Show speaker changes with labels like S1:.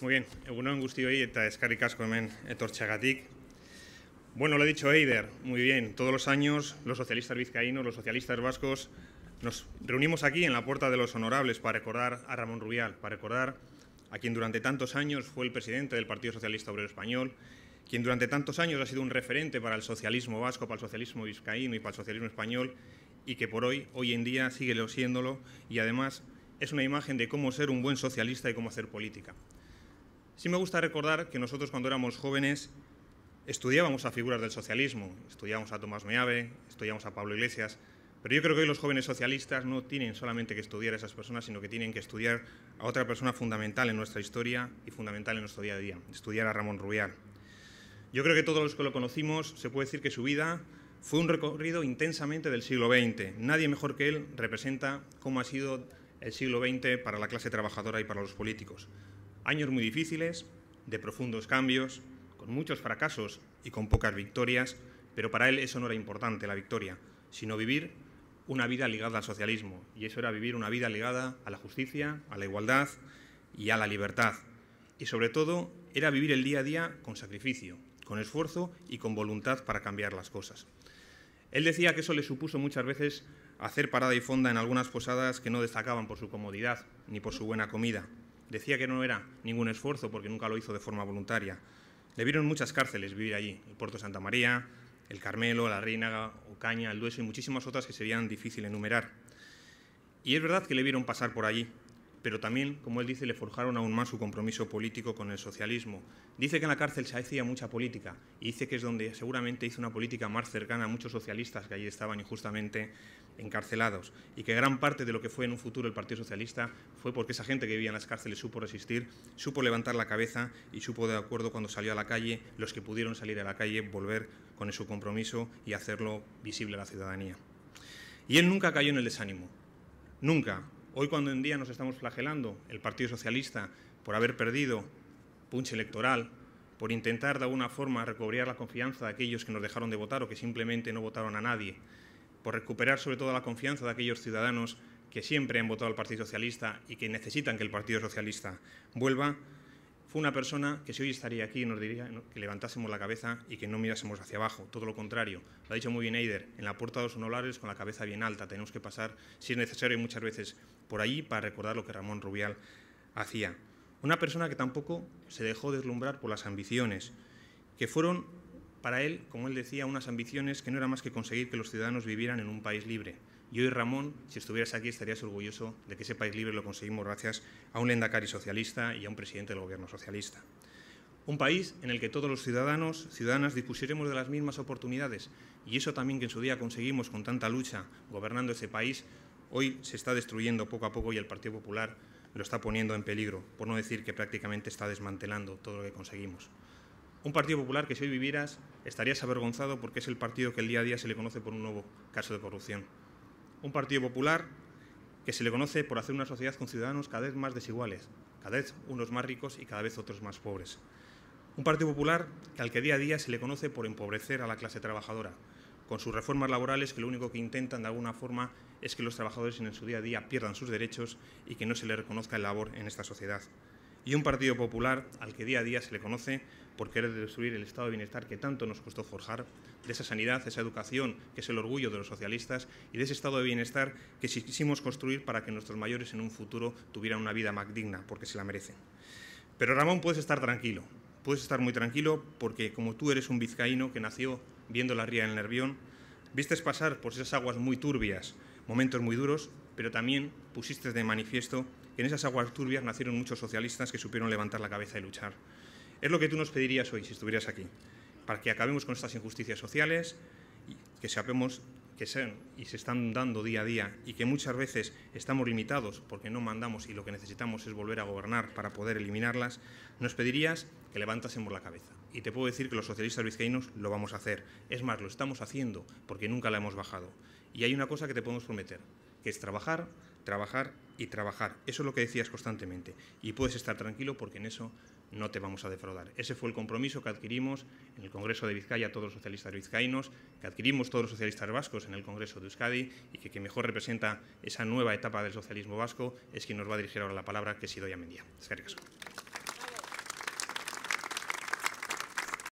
S1: Muy bien, egunon guztioi hoy. Bueno, lo ha dicho Eider, muy bien, todos los años los socialistas vizcaínos, los socialistas vascos, nos reunimos aquí en la Puerta de los Honorables para recordar a Ramón Rubial, para recordar a quien durante tantos años fue el presidente del Partido Socialista Obrero Español, quien durante tantos años ha sido un referente para el socialismo vasco, para el socialismo vizcaíno y para el socialismo español, y que por hoy, hoy en día, sigue siéndolo, y además es una imagen de cómo ser un buen socialista y cómo hacer política. Sí me gusta recordar que nosotros cuando éramos jóvenes estudiábamos a figuras del socialismo, estudiábamos a Tomás Meave, estudiábamos a Pablo Iglesias, pero yo creo que hoy los jóvenes socialistas no tienen solamente que estudiar a esas personas, sino que tienen que estudiar a otra persona fundamental en nuestra historia y fundamental en nuestro día a día, estudiar a Ramón Rubial. Yo creo que todos los que lo conocimos se puede decir que su vida fue un recorrido intensamente del siglo XX. Nadie mejor que él representa cómo ha sido el siglo XX para la clase trabajadora y para los políticos. Años muy difíciles, de profundos cambios, con muchos fracasos y con pocas victorias, pero para él eso no era importante, la victoria, sino vivir una vida ligada al socialismo. Y eso era vivir una vida ligada a la justicia, a la igualdad y a la libertad. Y sobre todo era vivir el día a día con sacrificio, con esfuerzo y con voluntad para cambiar las cosas. Él decía que eso le supuso muchas veces hacer parada y fonda en algunas posadas que no destacaban por su comodidad ni por su buena comida. Decía que no era ningún esfuerzo porque nunca lo hizo de forma voluntaria. Le vieron muchas cárceles vivir allí, el Puerto Santa María, el Carmelo, la Reina, Ocaña, el Dueso y muchísimas otras que serían difícil enumerar. Y es verdad que le vieron pasar por allí, pero también, como él dice, le forjaron aún más su compromiso político con el socialismo. Dice que en la cárcel se hacía mucha política y dice que es donde seguramente hizo una política más cercana a muchos socialistas que allí estaban injustamente encarcelados y que gran parte de lo que fue en un futuro el Partido Socialista fue porque esa gente que vivía en las cárceles supo resistir, supo levantar la cabeza y supo de acuerdo cuando salió a la calle, los que pudieron salir a la calle, volver con su compromiso y hacerlo visible a la ciudadanía. Y él nunca cayó en el desánimo, nunca, Hoy cuando en día nos estamos flagelando, el Partido Socialista, por haber perdido punch electoral, por intentar de alguna forma recobrar la confianza de aquellos que nos dejaron de votar o que simplemente no votaron a nadie, por recuperar sobre todo la confianza de aquellos ciudadanos que siempre han votado al Partido Socialista y que necesitan que el Partido Socialista vuelva, fue una persona que si hoy estaría aquí nos diría que levantásemos la cabeza y que no mirásemos hacia abajo, todo lo contrario. Lo ha dicho muy bien Eider, en la puerta de los honorables con la cabeza bien alta, tenemos que pasar, si es necesario, muchas veces por allí para recordar lo que Ramón Rubial hacía. Una persona que tampoco se dejó deslumbrar por las ambiciones, que fueron para él, como él decía, unas ambiciones que no era más que conseguir que los ciudadanos vivieran en un país libre. Y hoy, Ramón, si estuvieras aquí, estarías orgulloso de que ese país libre lo conseguimos gracias a un lendacari socialista y a un presidente del gobierno socialista. Un país en el que todos los ciudadanos, ciudadanas, dispusiéramos de las mismas oportunidades. Y eso también que en su día conseguimos con tanta lucha gobernando ese país, hoy se está destruyendo poco a poco y el Partido Popular lo está poniendo en peligro, por no decir que prácticamente está desmantelando todo lo que conseguimos. Un Partido Popular que si hoy vivieras estarías avergonzado porque es el partido que el día a día se le conoce por un nuevo caso de corrupción. Un Partido Popular que se le conoce por hacer una sociedad con ciudadanos cada vez más desiguales, cada vez unos más ricos y cada vez otros más pobres. Un Partido Popular que al que día a día se le conoce por empobrecer a la clase trabajadora, con sus reformas laborales que lo único que intentan de alguna forma es que los trabajadores en su día a día pierdan sus derechos y que no se les reconozca el labor en esta sociedad y un Partido Popular al que día a día se le conoce por querer destruir el estado de bienestar que tanto nos costó forjar, de esa sanidad, esa educación que es el orgullo de los socialistas y de ese estado de bienestar que quisimos construir para que nuestros mayores en un futuro tuvieran una vida más digna, porque se la merecen. Pero Ramón, puedes estar tranquilo, puedes estar muy tranquilo porque como tú eres un vizcaíno que nació viendo la ría el Nervión, vistes pasar por esas aguas muy turbias, momentos muy duros pero también pusiste de manifiesto que en esas aguas turbias nacieron muchos socialistas que supieron levantar la cabeza y luchar. Es lo que tú nos pedirías hoy si estuvieras aquí, para que acabemos con estas injusticias sociales, que sepamos que sean y se están dando día a día y que muchas veces estamos limitados porque no mandamos y lo que necesitamos es volver a gobernar para poder eliminarlas, nos pedirías que levantásemos la cabeza. Y te puedo decir que los socialistas vizcaínos lo vamos a hacer. Es más, lo estamos haciendo porque nunca la hemos bajado. Y hay una cosa que te podemos prometer, que es trabajar, trabajar y trabajar. Eso es lo que decías constantemente. Y puedes estar tranquilo porque en eso no te vamos a defraudar. Ese fue el compromiso que adquirimos en el Congreso de Vizcaya todos los socialistas vizcaínos, que adquirimos todos los socialistas vascos en el Congreso de Euskadi y que mejor representa esa nueva etapa del socialismo vasco es quien nos va a dirigir ahora la palabra, que es Idoia Mendía.